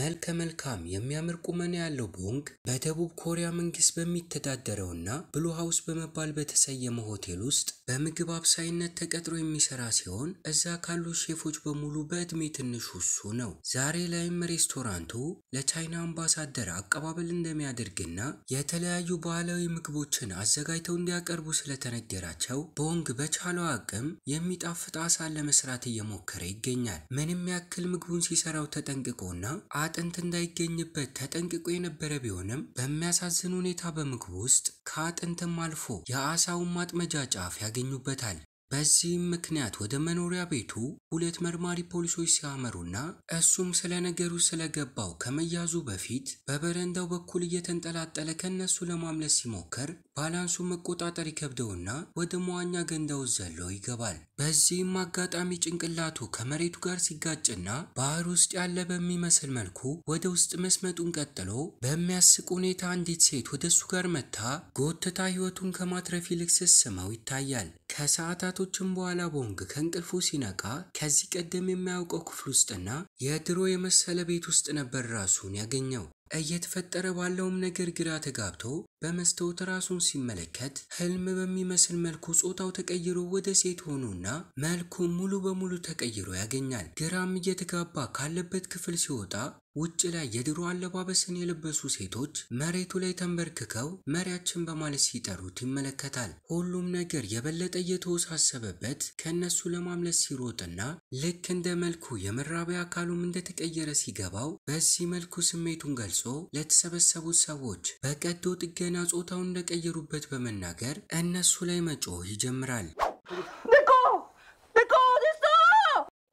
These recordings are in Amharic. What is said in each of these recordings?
መልከ መልካም የሚያምር ቁመና ያለው ቦንግ በደቡብ ኮሪያ መንግስት በሚተዳደረውና ብሉ ሃውስ በመባል በተሰየመ ሆቴል ውስጥ በምግብ አብሳይነት ተቀጥሮ የሚሰራ ሲሆን እዛ ካሉ ሼፎች በሙሉ በእድሜ ትንሹ እሱ ነው። ዛሬ ላይም ሬስቶራንቱ ለቻይና አምባሳደር አቀባበል እንደሚያደርግና የተለያዩ ባህላዊ ምግቦችን አዘጋጅተው እንዲያቀርቡ ስለተነገራቸው ቦንግ በቻለው አቅም የሚጣፍጥ አሳን ለመስራት እየሞከረ ይገኛል። ምንም ያክል ምግቡን ሲሰራው ተጠንቅቆና አጥንት እንዳይገኝበት ተጠንቅቆ የነበረ ቢሆንም በሚያሳዝን ሁኔታ በምግቡ ውስጥ ከአጥንትም አልፎ የአሳውን ማጥመጃ ጫፍ ያገኙበታል። በዚህም ምክንያት ወደ መኖሪያ ቤቱ ሁለት መርማሪ ፖሊሶች ሲያመሩና እሱም ስለ ነገሩ ስለገባው ከመያዙ በፊት በበረንዳው በኩል እየተንጠላጠለ ከነሱ ለማምለስ ሲሞከር ባላንሱ መቆጣጠር ይከብደውና ወደ መዋኛ ገንዳው ዘሎ ይገባል። በዚህም አጋጣሚ ጭንቅላቱ ከመሬቱ ጋር ሲጋጭና ባህር ውስጥ ያለ በሚመስል መልኩ ወደ ውስጥ መስመጡን ቀጥሎ በሚያስቅ ሁኔታ አንዲት ሴት ወደ እሱ ጋር መታ ጎትታ ሕይወቱን ከማትረፍ ይልቅ ስስመው ይታያል። ከሰዓታቶችም በኋላ ቦንግ ከእንቅልፉ ሲነቃ ከዚህ ቀደም የማያውቀው ክፍል ውስጥና የድሮ የመሰለ ቤት ውስጥ ነበር ራሱን ያገኘው። እየተፈጠረ ባለውም ነገር ግራ ተጋብቶ በመስታወት ራሱን ሲመለከት ህልም በሚመስል መልኩ ጾታው ተቀይሮ ወደ ሴት ሆኖና መልኩ ሙሉ በሙሉ ተቀይሮ ያገኛል። ግራም እየተጋባ ካለበት ክፍል ሲወጣ ውጭ ላይ የድሮ አለባበስን የለበሱ ሴቶች መሬቱ ላይ ተንበርክከው መሪያችን በማለት ሲጠሩት ይመለከታል። ሁሉም ነገር የበለጠ እየተወሳሰበበት ከእነሱ ለማምለስ ሲሮጥና ልክ እንደ መልኩ የመራቢያ አካሉም እንደተቀየረ ሲገባው በዚህ መልኩ ስሜቱን ገልጾ ገልጾ ለተሰበሰቡት ሰዎች በቀዶ ጥገና ጾታውን እንደቀየሩበት በመናገር እነሱ ላይ መጮህ ይጀምራል።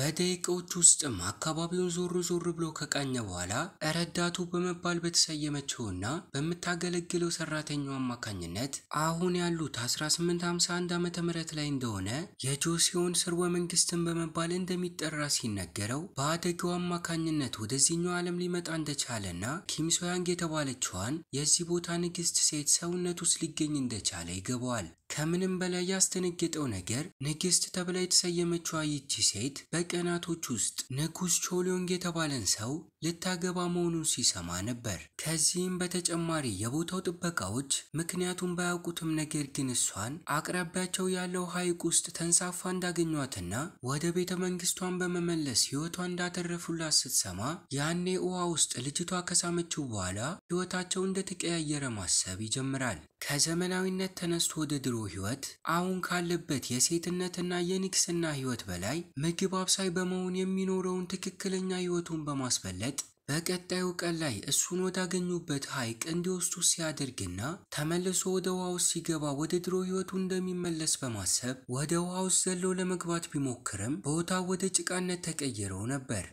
በደቂቃዎች ውስጥም አካባቢውን ዞር ዞር ብሎ ከቃኘ በኋላ ረዳቱ በመባል በተሰየመችውና በምታገለግለው ሰራተኛው አማካኝነት አሁን ያሉት 1851 ዓ ም ላይ እንደሆነ የጆሲዮን ስርወ መንግስትን በመባል እንደሚጠራ ሲነገረው በአደጋው አማካኝነት ወደዚህኛው ዓለም ሊመጣ እንደቻለና ኪም የተባለችዋን የዚህ ቦታ ንግስት ሴት ሰውነት ውስጥ ሊገኝ እንደቻለ ይገባዋል። ከምንም በላይ ያስተነገጠው ነገር ንግስት ተብላ የተሰየመችዋ ይቺ ሴት በቀናቶች ውስጥ ንጉስ ቾሊዮንግ የተባለን ሰው ልታገባ መሆኑን ሲሰማ ነበር። ከዚህም በተጨማሪ የቦታው ጥበቃዎች ምክንያቱን ባያውቁትም ነገር ግን እሷን አቅራቢያቸው ያለው ሐይቅ ውስጥ ተንሳፋ እንዳገኟትና ወደ ቤተ መንግስቷን በመመለስ ህይወቷን እንዳተረፉላት ስትሰማ ያኔ ውሃ ውስጥ ልጅቷ ከሳመችው በኋላ ህይወታቸው እንደተቀያየረ ማሰብ ይጀምራል። ከዘመናዊነት ተነስቶ ወደ ድሮ ህይወት አሁን ካለበት የሴትነትና የንግስና ህይወት በላይ ምግብ አብሳይ በመሆን የሚኖረውን ትክክለኛ ህይወቱን በማስፈለግ በቀጣዩ ቀን ላይ እሱን ወዳገኙበት ሐይቅ እንዲወስዱ ሲያደርግና ተመልሶ ወደ ውሃ ውስጥ ሲገባ ወደ ድሮ ህይወቱ እንደሚመለስ በማሰብ ወደ ውሃ ውስጥ ዘሎ ለመግባት ቢሞክርም ቦታ ወደ ጭቃነት ተቀይረው ነበር።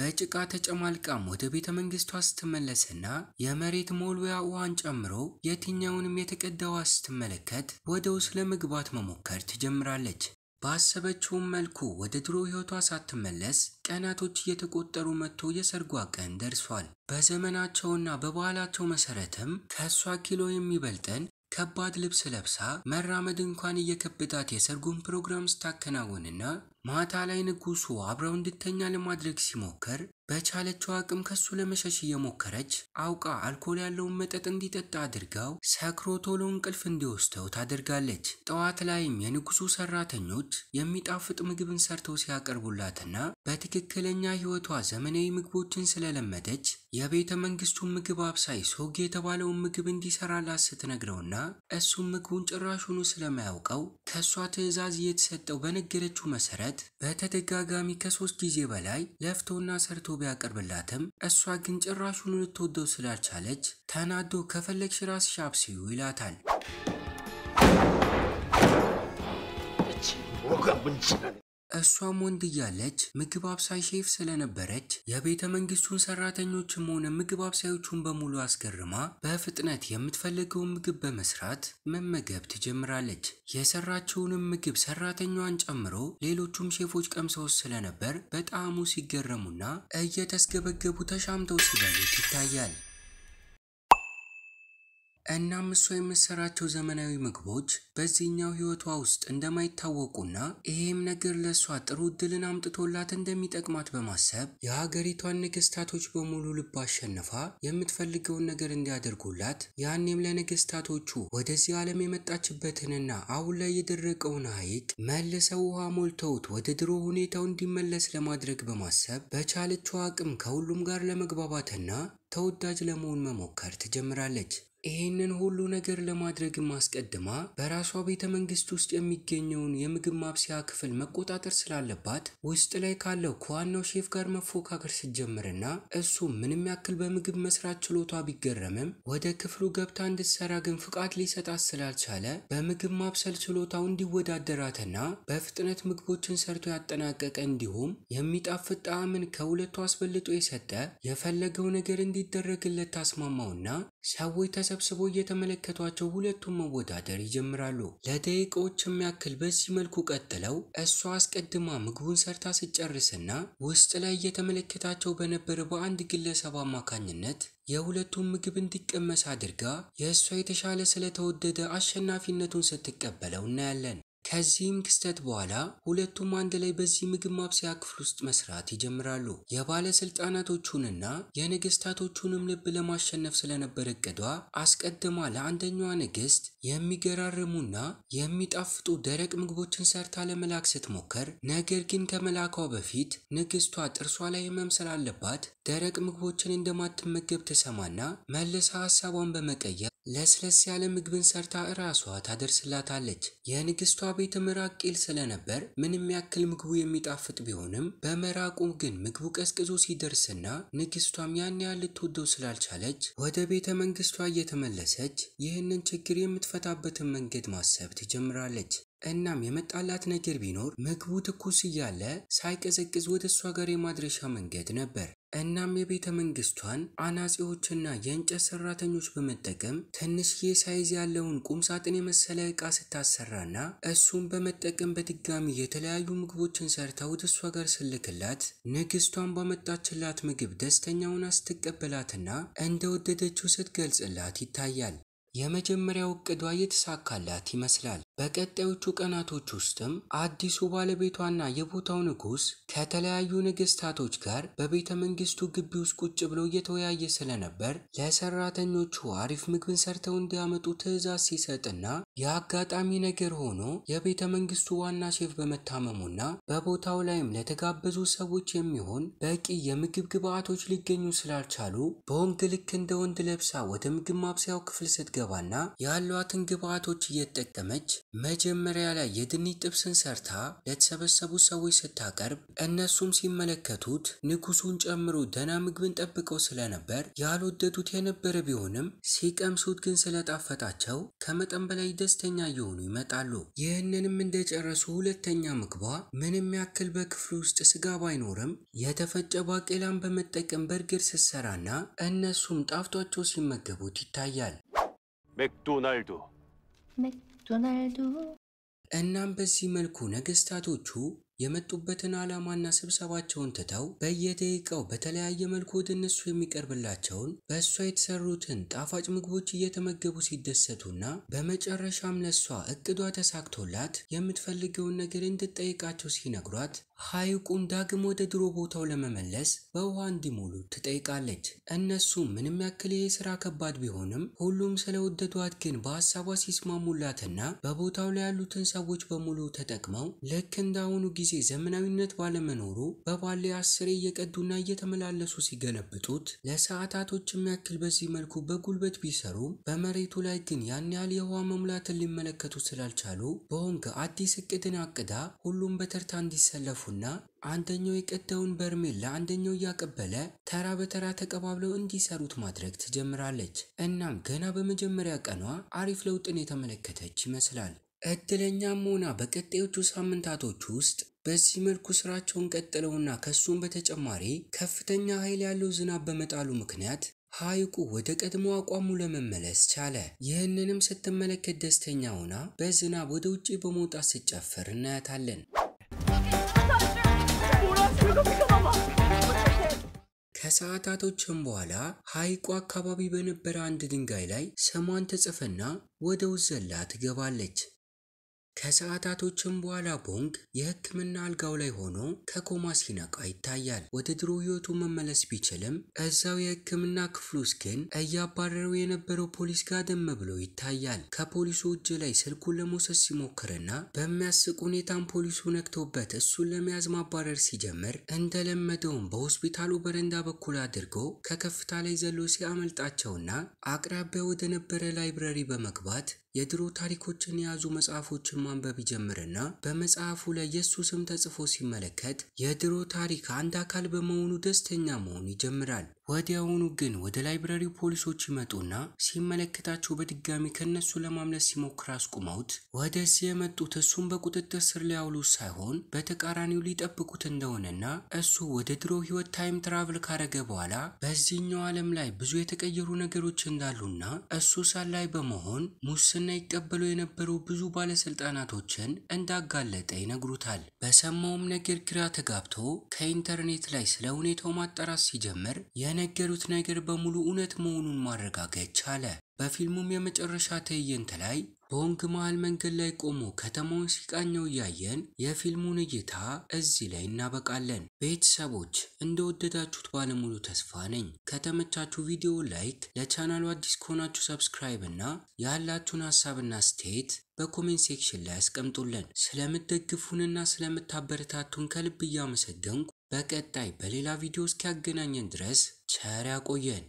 በጭቃ ተጨማልቃም ወደ ቤተ መንግስቷ ስትመለስና የመሬት ሞልያ ውሃን ጨምሮ የትኛውንም የተቀዳዋ ስትመለከት ወደ ውስጥ ለመግባት መሞከር ትጀምራለች። ባሰበችውም መልኩ ወደ ድሮ ህይወቷ ሳትመለስ ቀናቶች እየተቆጠሩ መጥቶ የሰርጓ ቀን ደርሷል። በዘመናቸውና በባህላቸው መሰረትም ከእሷ ኪሎ የሚበልጠን ከባድ ልብስ ለብሳ መራመድ እንኳን እየከበዳት የሰርጉን ፕሮግራም ስታከናውንና ማታ ላይ ንጉሱ አብረው እንድተኛ ለማድረግ ሲሞክር በቻለችው አቅም ከሱ ለመሸሽ እየሞከረች አውቃ አልኮል ያለውን መጠጥ እንዲጠጣ አድርጋው ሰክሮ ቶሎ እንቅልፍ እንዲወስደው ታደርጋለች። ጠዋት ላይም የንጉሱ ሰራተኞች የሚጣፍጥ ምግብን ሰርተው ሲያቀርቡላትና በትክክለኛ ህይወቷ ዘመናዊ ምግቦችን ስለለመደች የቤተ መንግስቱን ምግብ አብሳይ ሶግ የተባለውን ምግብ እንዲሰራላት ስትነግረውና እሱም ምግቡን ጭራሹኑ ስለማያውቀው ከእሷ ትዕዛዝ እየተሰጠው በነገረችው መሰረት በማለት በተደጋጋሚ ከሶስት ጊዜ በላይ ለፍቶና ሰርቶ ቢያቀርብላትም እሷ ግን ጭራሹን ልትወደው ስላልቻለች ተናዶ ከፈለግሽ ራስሽ ሲዩ ይላታል። እሷም ወንድ እያለች ምግብ አብሳይ ሼፍ ስለነበረች የቤተ መንግስቱን ሰራተኞችም ሆነ ምግብ አብሳዮቹን በሙሉ አስገርማ በፍጥነት የምትፈልገውን ምግብ በመስራት መመገብ ትጀምራለች። የሰራችውንም ምግብ ሰራተኛዋን ጨምሮ ሌሎቹም ሼፎች ቀምሰው ስለነበር በጣዕሙ ሲገረሙና እየተስገበገቡ ተሻምተው ሲበሉት ይታያል። እናም እሷ የምትሰራቸው ዘመናዊ ምግቦች በዚህኛው ህይወቷ ውስጥ እንደማይታወቁና ይሄም ነገር ለእሷ ጥሩ እድልን አምጥቶላት እንደሚጠቅማት በማሰብ የሀገሪቷን ነገስታቶች በሙሉ ልብ አሸንፋ የምትፈልገውን ነገር እንዲያደርጉላት ያኔም ለነገስታቶቹ ወደዚህ ዓለም የመጣችበትንና አሁን ላይ የደረቀውን ሐይቅ መልሰው ውሃ ሞልተውት ወደ ድሮ ሁኔታው እንዲመለስ ለማድረግ በማሰብ በቻለችው አቅም ከሁሉም ጋር ለመግባባትና ተወዳጅ ለመሆን መሞከር ትጀምራለች። ይህንን ሁሉ ነገር ለማድረግም አስቀድማ በራሷ ቤተ መንግስት ውስጥ የሚገኘውን የምግብ ማብሰያ ክፍል መቆጣጠር ስላለባት ውስጥ ላይ ካለው ከዋናው ሼፍ ጋር መፎካከር ስትጀምርና እሱ ምንም ያክል በምግብ መስራት ችሎቷ ቢገረምም ወደ ክፍሉ ገብታ እንድትሰራ ግን ፍቃድ ሊሰጣት ስላልቻለ በምግብ ማብሰል ችሎታው እንዲወዳደራትና በፍጥነት ምግቦችን ሰርቶ ያጠናቀቀ እንዲሁም የሚጣፍጥ ጣዕምን ከሁለቱ አስበልጦ የሰጠ የፈለገው ነገር እንዲደረግለት ታስማማውና ሰዎች ተሰ ተሰብስበው እየተመለከቷቸው ሁለቱም መወዳደር ይጀምራሉ። ለደቂቃዎች ያክል በዚህ መልኩ ቀጥለው እሷ አስቀድማ ምግቡን ሰርታ ስጨርስና ውስጥ ላይ እየተመለከታቸው በነበረ በአንድ ግለሰብ አማካኝነት የሁለቱም ምግብ እንዲቀመስ አድርጋ የእሷ የተሻለ ስለተወደደ አሸናፊነቱን ስትቀበለው እናያለን። ከዚህም ክስተት በኋላ ሁለቱም አንድ ላይ በዚህ ምግብ ማብሰያ ክፍል ውስጥ መስራት ይጀምራሉ። የባለስልጣናቶቹንና የንግስታቶቹንም ልብ ለማሸነፍ ስለነበር እቅዷ አስቀድማ ለአንደኛዋ ንግስት የሚገራርሙና የሚጣፍጡ ደረቅ ምግቦችን ሰርታ ለመላክ ስትሞከር፣ ነገር ግን ከመላኳ በፊት ንግስቷ ጥርሷ ላይ ህመም ስላለባት ደረቅ ምግቦችን እንደማትመገብ ትሰማና መልሳ ሀሳቧን በመቀየር ለስለስ ያለ ምግብን ሰርታ እራሷ ታደርስላታለች። የንግስቷ ከረሃብ የተመራቅ ቂል ስለነበር ምንም ያክል ምግቡ የሚጣፍጥ ቢሆንም በመራቁ ግን ምግቡ ቀዝቅዞ ሲደርስና ንግስቷም ያን ያህል ልትወደው ስላልቻለች ወደ ቤተ መንግስቷ እየተመለሰች ይህንን ችግር የምትፈታበትን መንገድ ማሰብ ትጀምራለች። እናም የመጣላት ነገር ቢኖር ምግቡ ትኩስ እያለ ሳይቀዘቅዝ ወደ እሷ ጋር የማድረሻ መንገድ ነበር። እናም የቤተ መንግስቷን አናጺዎችና የእንጨት ሰራተኞች በመጠቀም ትንሽዬ ሳይዝ ያለውን ቁም ሳጥን የመሰለ ዕቃ ስታሰራና እሱን በመጠቀም በድጋሚ የተለያዩ ምግቦችን ሰርታ ወደ እሷ ጋር ስልክላት ንግስቷን ባመጣችላት ምግብ ደስተኛውን አስትቀበላትና እንደወደደችው ስትገልጽላት ይታያል። የመጀመሪያው እቅዷ የተሳካላት ይመስላል። በቀጣዮቹ ቀናቶች ውስጥም አዲሱ ባለቤቷና የቦታው ንጉሥ ከተለያዩ ነገስታቶች ጋር በቤተ መንግስቱ ግቢ ውስጥ ቁጭ ብሎ እየተወያየ ስለነበር ለሰራተኞቹ አሪፍ ምግብን ሰርተው እንዲያመጡ ትዕዛዝ ሲሰጥና የአጋጣሚ ነገር ሆኖ የቤተ መንግስቱ ዋና ሼፍ በመታመሙና በቦታው ላይም ለተጋበዙ ሰዎች የሚሆን በቂ የምግብ ግብዓቶች ሊገኙ ስላልቻሉ በወንግ ልክ እንደ ወንድ ለብሳ ወደ ምግብ ማብሰያው ክፍል ስትገባ ትገባና ያሏትን ግብአቶች እየተጠቀመች መጀመሪያ ላይ የድኒ ጥብስን ሰርታ ለተሰበሰቡ ሰዎች ስታቀርብ እነሱም ሲመለከቱት ንጉሱን ጨምሮ ደህና ምግብን ጠብቀው ስለነበር ያልወደዱት የነበረ ቢሆንም ሲቀምሱት ግን ስለጣፈጣቸው ከመጠን በላይ ደስተኛ እየሆኑ ይመጣሉ። ይህንንም እንደጨረሱ ሁለተኛ ምግቧ ምንም ያክል በክፍሉ ውስጥ ስጋ ባይኖርም የተፈጨ ባቄላን በመጠቀም በርገር ስትሰራና እነሱም ጣፍቷቸው ሲመገቡት ይታያል። 맥도날드 맥도날드 እናም በዚህ መልኩ ነገስታቶቹ የመጡበትን ዓላማና ስብሰባቸውን ትተው በየደቂቃው በተለያየ መልኩ ወደ እነሱ የሚቀርብላቸውን በእሷ የተሰሩትን ጣፋጭ ምግቦች እየተመገቡ ሲደሰቱና በመጨረሻም ለእሷ እቅዷ ተሳክቶላት የምትፈልገውን ነገር እንድትጠይቃቸው ሲነግሯት ሐይቁን ዳግም ወደ ድሮ ቦታው ለመመለስ በውሃ እንዲሞሉ ትጠይቃለች። እነሱ ምንም ያክል ይህ ስራ ከባድ ቢሆንም ሁሉም ስለወደዷት ግን በሀሳቧ ሲስማሙላትና በቦታው ላይ ያሉትን ሰዎች በሙሉ ተጠቅመው ልክ እንዳሁኑ ጊዜ ጊዜ ዘመናዊነት ባለመኖሩ በባሌ አስሬ እየቀዱና እየተመላለሱ ሲገለብጡት ለሰዓታቶችም ያክል በዚህ መልኩ በጉልበት ቢሰሩም በመሬቱ ላይ ግን ያን ያህል የውሃ መሙላትን ሊመለከቱ ስላልቻሉ በሆንግ አዲስ እቅድን አቅዳ ሁሉም በተርታ እንዲሰለፉና አንደኛው የቀደውን በርሜል ለአንደኛው እያቀበለ ተራ በተራ ተቀባብለው እንዲሰሩት ማድረግ ትጀምራለች። እናም ገና በመጀመሪያ ቀኗ አሪፍ ለውጥን የተመለከተች ይመስላል። እድለኛም ሆና በቀጣዮቹ ሳምንታቶች ውስጥ በዚህ መልኩ ስራቸውን ቀጥለውና ከሱም በተጨማሪ ከፍተኛ ኃይል ያለው ዝናብ በመጣሉ ምክንያት ሐይቁ ወደ ቀድሞ አቋሙ ለመመለስ ቻለ። ይህንንም ስትመለከት ደስተኛ ሆና በዝናብ ወደ ውጪ በመውጣት ስጨፈር እናያታለን። ከሰዓታቶችም በኋላ ሐይቁ አካባቢ በነበረ አንድ ድንጋይ ላይ ስሟን ትጽፍና ወደ ውዘላ ትገባለች። ከሰዓታቶችም በኋላ ቦንግ የሕክምና አልጋው ላይ ሆኖ ከኮማ ሲነቃ ይታያል። ወደ ድሮ ህይወቱ መመለስ ቢችልም እዛው የሕክምና ክፍል ውስጥ ግን እያባረረው የነበረው ፖሊስ ጋር ደም ብሎ ይታያል። ከፖሊሱ እጅ ላይ ስልኩን ለመውሰድ ሲሞክርና በሚያስቅ ሁኔታም ፖሊሱ ነክቶበት እሱን ለመያዝ ማባረር ሲጀምር እንደለመደውም በሆስፒታሉ በረንዳ በኩል አድርጎ ከከፍታ ላይ ዘሎ ሲያመልጣቸውና አቅራቢያ ወደ ነበረ ላይብረሪ በመግባት የድሮ ታሪኮችን የያዙ መጽሐፎችን ማንበብ ይጀምርና በመጽሐፉ ላይ የእሱ ስም ተጽፎ ሲመለከት የድሮ ታሪክ አንድ አካል በመሆኑ ደስተኛ መሆን ይጀምራል። ወዲያውኑ ግን ወደ ላይብረሪው ፖሊሶች ይመጡና ሲመለከታቸው በድጋሚ ከነሱ ለማምለስ ሲሞክር አስቁመውት ወደዚህ የመጡት እሱን በቁጥጥር ስር ሊያውሉት ሳይሆን በተቃራኒው ሊጠብቁት እንደሆነና እሱ ወደ ድሮ ህይወት ታይም ትራቭል ካረገ በኋላ በዚህኛው ዓለም ላይ ብዙ የተቀየሩ ነገሮች እንዳሉና እሱ ሳላይ በመሆን ሙስና ክርስትና ይቀበሉ የነበሩ ብዙ ባለስልጣናቶችን እንዳጋለጠ ይነግሩታል። በሰማውም ነገር ግራ ተጋብቶ ከኢንተርኔት ላይ ስለ ሁኔታው ማጣራት ሲጀምር የነገሩት ነገር በሙሉ እውነት መሆኑን ማረጋገጥ ቻለ። በፊልሙም የመጨረሻ ትዕይንት ላይ ቦንግ መሃል መንገድ ላይ ቆሞ ከተማውን ሲቃኘው እያየን የፊልሙን እይታ እዚህ ላይ እናበቃለን። ቤተሰቦች እንደወደዳችሁት ባለሙሉ ተስፋ ነኝ። ከተመቻችሁ ቪዲዮ ላይክ፣ ለቻናሉ አዲስ ከሆናችሁ ሰብስክራይብ እና ያላችሁን ሀሳብና ስቴት በኮሜንት ሴክሽን ላይ አስቀምጡልን። ስለምትደግፉንና ስለምታበረታቱን ከልብ እያመሰገንኩ በቀጣይ በሌላ ቪዲዮ እስኪያገናኘን ድረስ ቸር ያቆየን።